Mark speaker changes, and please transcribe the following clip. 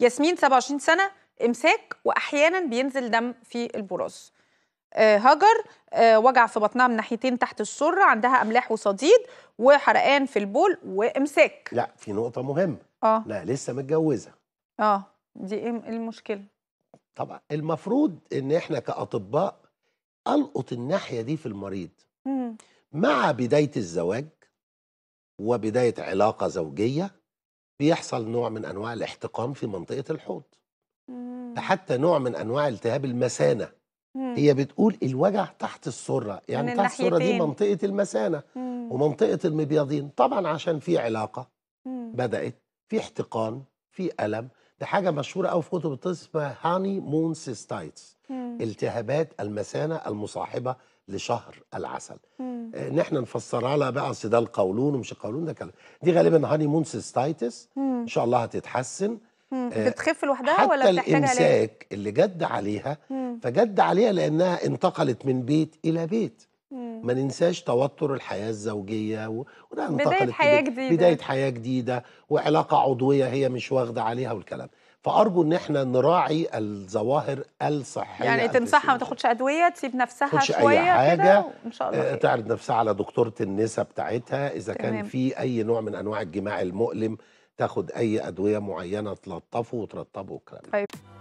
Speaker 1: ياسمين 27 سنه امساك واحيانا بينزل دم في البراز هاجر آه، آه، وجع في بطنها من ناحيتين تحت السره عندها املاح وصديد وحرقان في البول وامساك
Speaker 2: لا في نقطه مهمه اه لا لسه متجوزه
Speaker 1: اه دي ايه, إيه المشكله
Speaker 2: طبعا المفروض ان احنا كاطباء القط الناحيه دي في المريض مم. مع بدايه الزواج وبدايه علاقه زوجيه بيحصل نوع من انواع الاحتقان في منطقه الحوض حتى نوع من انواع التهاب المثانه هي بتقول الوجع تحت السره يعني تحت السره دي منطقه المثانه ومنطقه المبيضين طبعا عشان في علاقه بدات في احتقان في الم دي حاجه مشهوره أو في كتب الطب اسمها هاني مون سيستايتس التهابات المثانه المصاحبه لشهر العسل نحن آه، ان احنا نفسرها لها بقى اصل ده القولون ومش القولون ده كلام دي غالبا هاني مون سيستايتس ان شاء الله هتتحسن مم. آه، بتخف
Speaker 1: لوحدها ولا حتى الامساك عليها؟
Speaker 2: اللي جد عليها مم. فجد عليها لانها انتقلت من بيت الى بيت ما ننساش توتر الحياه الزوجيه و... وده بدايه حياه جديده بدايه حياه جديده وعلاقه عضويه هي مش واخده عليها والكلام فارجو ان احنا نراعي الظواهر الصحيه يعني
Speaker 1: تنصحها ما تاخدش ادويه تسيب نفسها شويه أي
Speaker 2: حاجه وإن شاء الله آه، تعرض نفسها على دكتوره النساء بتاعتها اذا تمام. كان في اي نوع من انواع الجماع المؤلم تاخد اي ادويه معينه تلطفه وترطبه والكلام
Speaker 1: طيب.